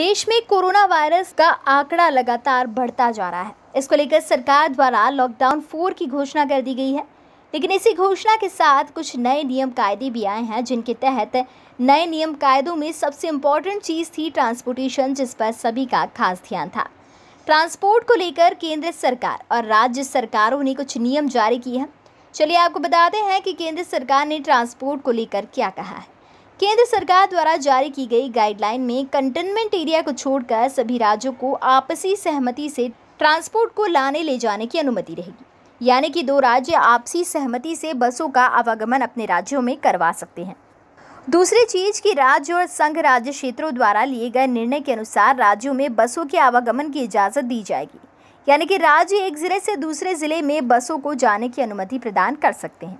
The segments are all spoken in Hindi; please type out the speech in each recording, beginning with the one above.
देश में कोरोना वायरस का आंकड़ा लगातार बढ़ता जा रहा है इसको लेकर सरकार द्वारा लॉकडाउन फोर की घोषणा कर दी गई है लेकिन इसी घोषणा के साथ कुछ नए नियम कायदे भी आए हैं जिनके तहत नए नियम कायदों में सबसे इम्पोर्टेंट चीज़ थी ट्रांसपोर्टेशन जिस पर सभी का खास ध्यान था ट्रांसपोर्ट को लेकर केंद्र सरकार और राज्य सरकारों ने कुछ नियम जारी किए हैं चलिए आपको बताते हैं कि केंद्र सरकार ने ट्रांसपोर्ट को लेकर क्या कहा है केंद्र सरकार द्वारा जारी की गई गाइडलाइन में कंटेनमेंट एरिया को छोड़कर सभी राज्यों को आपसी सहमति से ट्रांसपोर्ट को लाने ले जाने की अनुमति रहेगी यानी कि दो राज्य आपसी सहमति से बसों का आवागमन अपने राज्यों में करवा सकते हैं दूसरी चीज कि राज्य और संघ राज्य क्षेत्रों द्वारा लिए गए निर्णय के अनुसार राज्यों में बसों के आवागमन की इजाज़त दी जाएगी यानी कि राज्य एक ज़िले से दूसरे ज़िले में बसों को जाने की अनुमति प्रदान कर सकते हैं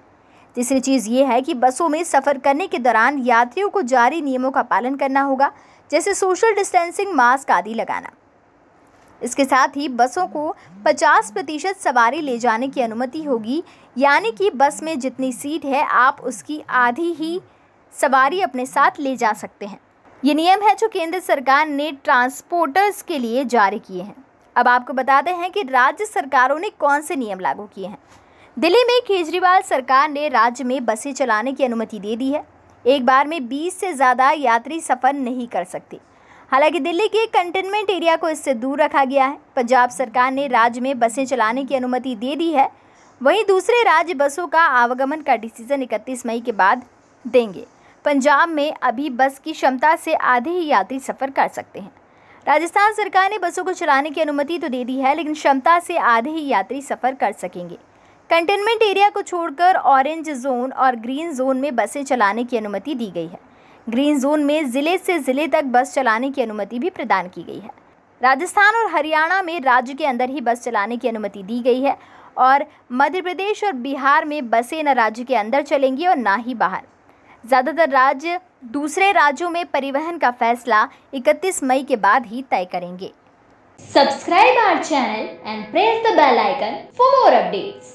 तीसरी चीज़ ये है कि बसों में सफ़र करने के दौरान यात्रियों को जारी नियमों का पालन करना होगा जैसे सोशल डिस्टेंसिंग मास्क आदि लगाना इसके साथ ही बसों को 50 प्रतिशत सवारी ले जाने की अनुमति होगी यानी कि बस में जितनी सीट है आप उसकी आधी ही सवारी अपने साथ ले जा सकते हैं ये नियम है जो केंद्र सरकार ने ट्रांसपोर्टर्स के लिए जारी किए हैं अब आपको बताते हैं कि राज्य सरकारों ने कौन से नियम लागू किए हैं दिल्ली में केजरीवाल सरकार ने राज्य में बसें चलाने की अनुमति दे दी है एक बार में 20 से ज़्यादा यात्री सफ़र नहीं कर सकते हालांकि दिल्ली के कंटेनमेंट एरिया को इससे दूर रखा गया है पंजाब सरकार ने राज्य में बसें चलाने की अनुमति दे दी है वहीं दूसरे राज्य बसों का आवागमन का डिसीजन 31 मई के बाद देंगे पंजाब में अभी बस की क्षमता से आधे ही यात्री सफ़र कर सकते हैं राजस्थान सरकार ने बसों को चलाने की अनुमति तो दे दी है लेकिन क्षमता से आधे ही यात्री सफ़र कर सकेंगे कंटेनमेंट एरिया को छोड़कर ऑरेंज जोन और ग्रीन जोन में बसें चलाने की अनुमति दी गई है ग्रीन जोन में ज़िले से ज़िले तक बस चलाने की अनुमति भी प्रदान की गई है राजस्थान और हरियाणा में राज्य के अंदर ही बस चलाने की अनुमति दी गई है और मध्य प्रदेश और बिहार में बसें न राज्य के अंदर चलेंगी और ना ही बाहर ज़्यादातर राज्य दूसरे राज्यों में परिवहन का फैसला 31 मई के बाद ही तय करेंगे subscribe our channel and press the bell icon for more updates